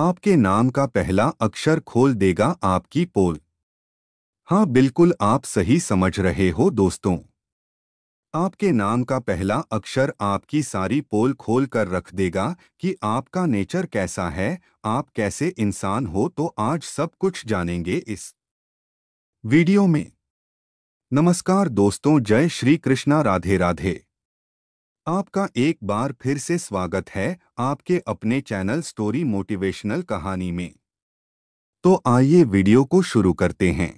आपके नाम का पहला अक्षर खोल देगा आपकी पोल हाँ बिल्कुल आप सही समझ रहे हो दोस्तों आपके नाम का पहला अक्षर आपकी सारी पोल खोल कर रख देगा कि आपका नेचर कैसा है आप कैसे इंसान हो तो आज सब कुछ जानेंगे इस वीडियो में नमस्कार दोस्तों जय श्री कृष्णा राधे राधे आपका एक बार फिर से स्वागत है आपके अपने चैनल स्टोरी मोटिवेशनल कहानी में तो आइए वीडियो को शुरू करते हैं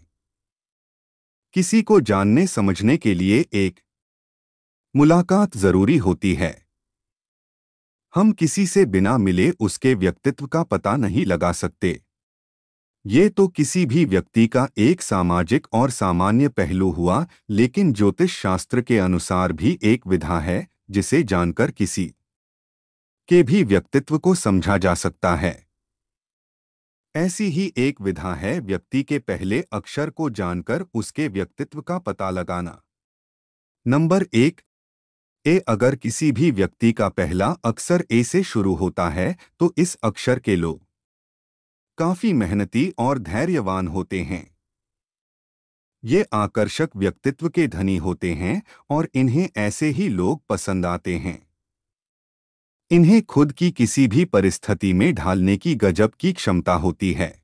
किसी को जानने समझने के लिए एक मुलाकात जरूरी होती है हम किसी से बिना मिले उसके व्यक्तित्व का पता नहीं लगा सकते ये तो किसी भी व्यक्ति का एक सामाजिक और सामान्य पहलू हुआ लेकिन ज्योतिष शास्त्र के अनुसार भी एक विधा है जिसे जानकर किसी के भी व्यक्तित्व को समझा जा सकता है ऐसी ही एक विधा है व्यक्ति के पहले अक्षर को जानकर उसके व्यक्तित्व का पता लगाना नंबर एक ए अगर किसी भी व्यक्ति का पहला अक्षर ए से शुरू होता है तो इस अक्षर के लोग काफी मेहनती और धैर्यवान होते हैं ये आकर्षक व्यक्तित्व के धनी होते हैं और इन्हें ऐसे ही लोग पसंद आते हैं इन्हें खुद की किसी भी परिस्थिति में ढालने की गजब की क्षमता होती है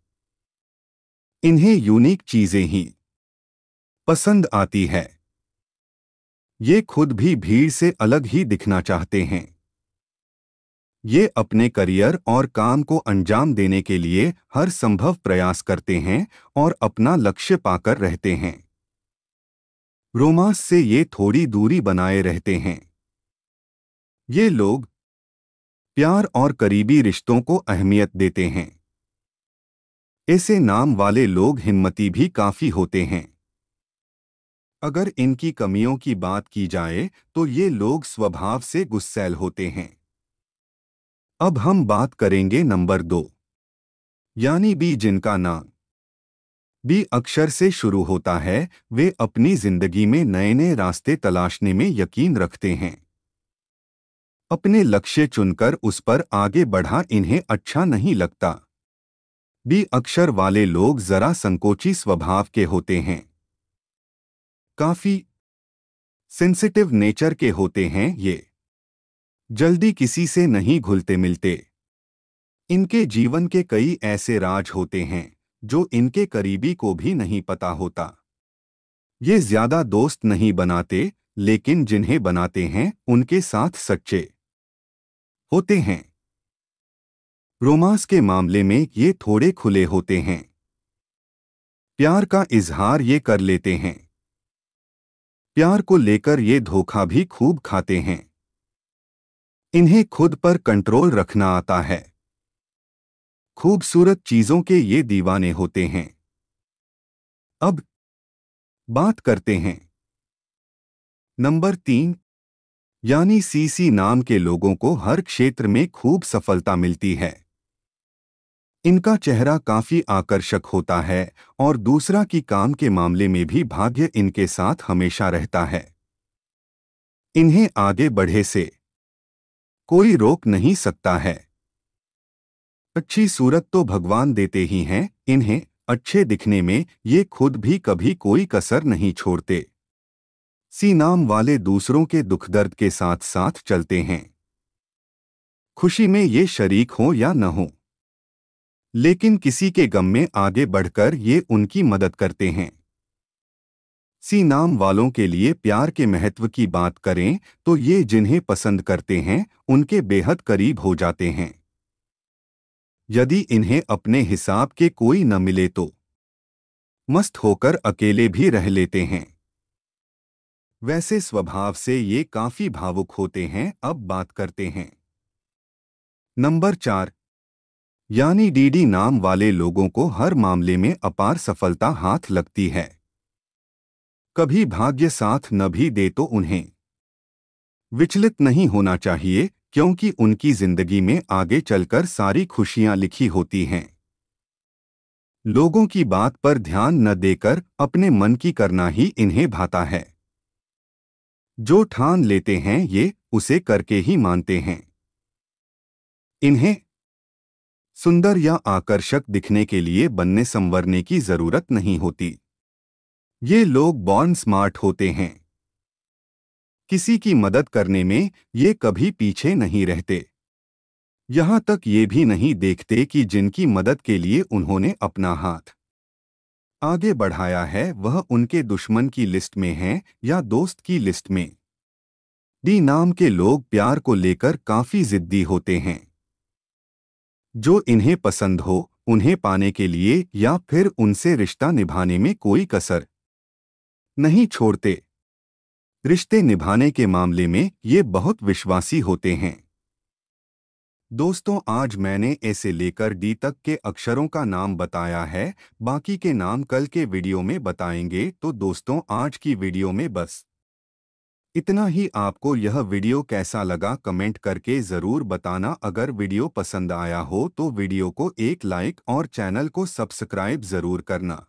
इन्हें यूनिक चीजें ही पसंद आती है ये खुद भी भीड़ से अलग ही दिखना चाहते हैं ये अपने करियर और काम को अंजाम देने के लिए हर संभव प्रयास करते हैं और अपना लक्ष्य पाकर रहते हैं रोमांस से ये थोड़ी दूरी बनाए रहते हैं ये लोग प्यार और करीबी रिश्तों को अहमियत देते हैं ऐसे नाम वाले लोग हिम्मती भी काफ़ी होते हैं अगर इनकी कमियों की बात की जाए तो ये लोग स्वभाव से गुस्सैल होते हैं अब हम बात करेंगे नंबर दो यानी बी जिनका नाम बी अक्षर से शुरू होता है वे अपनी जिंदगी में नए नए रास्ते तलाशने में यकीन रखते हैं अपने लक्ष्य चुनकर उस पर आगे बढ़ा इन्हें अच्छा नहीं लगता बी अक्षर वाले लोग जरा संकोची स्वभाव के होते हैं काफी सेंसिटिव नेचर के होते हैं ये जल्दी किसी से नहीं घुलते मिलते इनके जीवन के कई ऐसे राज होते हैं जो इनके करीबी को भी नहीं पता होता ये ज्यादा दोस्त नहीं बनाते लेकिन जिन्हें बनाते हैं उनके साथ सच्चे होते हैं रोमांस के मामले में ये थोड़े खुले होते हैं प्यार का इजहार ये कर लेते हैं प्यार को लेकर ये धोखा भी खूब खाते हैं इन्हें खुद पर कंट्रोल रखना आता है खूबसूरत चीजों के ये दीवाने होते हैं अब बात करते हैं नंबर तीन यानी सीसी नाम के लोगों को हर क्षेत्र में खूब सफलता मिलती है इनका चेहरा काफी आकर्षक होता है और दूसरा की काम के मामले में भी भाग्य इनके साथ हमेशा रहता है इन्हें आगे बढ़े से कोई रोक नहीं सकता है अच्छी सूरत तो भगवान देते ही हैं इन्हें अच्छे दिखने में ये खुद भी कभी कोई कसर नहीं छोड़ते सी नाम वाले दूसरों के दुख दर्द के साथ साथ चलते हैं खुशी में ये शरीक हो या न हो लेकिन किसी के गम में आगे बढ़कर ये उनकी मदद करते हैं सी नाम वालों के लिए प्यार के महत्व की बात करें तो ये जिन्हें पसंद करते हैं उनके बेहद करीब हो जाते हैं यदि इन्हें अपने हिसाब के कोई न मिले तो मस्त होकर अकेले भी रह लेते हैं वैसे स्वभाव से ये काफी भावुक होते हैं अब बात करते हैं नंबर चार यानी डीडी नाम वाले लोगों को हर मामले में अपार सफलता हाथ लगती है कभी भाग्य साथ न भी दे तो उन्हें विचलित नहीं होना चाहिए क्योंकि उनकी जिंदगी में आगे चलकर सारी खुशियां लिखी होती हैं लोगों की बात पर ध्यान न देकर अपने मन की करना ही इन्हें भाता है जो ठान लेते हैं ये उसे करके ही मानते हैं इन्हें सुंदर या आकर्षक दिखने के लिए बनने संवरने की जरूरत नहीं होती ये लोग बॉर्न स्मार्ट होते हैं किसी की मदद करने में ये कभी पीछे नहीं रहते यहां तक ये भी नहीं देखते कि जिनकी मदद के लिए उन्होंने अपना हाथ आगे बढ़ाया है वह उनके दुश्मन की लिस्ट में है या दोस्त की लिस्ट में डी नाम के लोग प्यार को लेकर काफी जिद्दी होते हैं जो इन्हें पसंद हो उन्हें पाने के लिए या फिर उनसे रिश्ता निभाने में कोई कसर नहीं छोड़ते रिश्ते निभाने के मामले में ये बहुत विश्वासी होते हैं दोस्तों आज मैंने ऐसे लेकर डी तक के अक्षरों का नाम बताया है बाकी के नाम कल के वीडियो में बताएंगे तो दोस्तों आज की वीडियो में बस इतना ही आपको यह वीडियो कैसा लगा कमेंट करके ज़रूर बताना अगर वीडियो पसंद आया हो तो वीडियो को एक लाइक और चैनल को सब्सक्राइब ज़रूर करना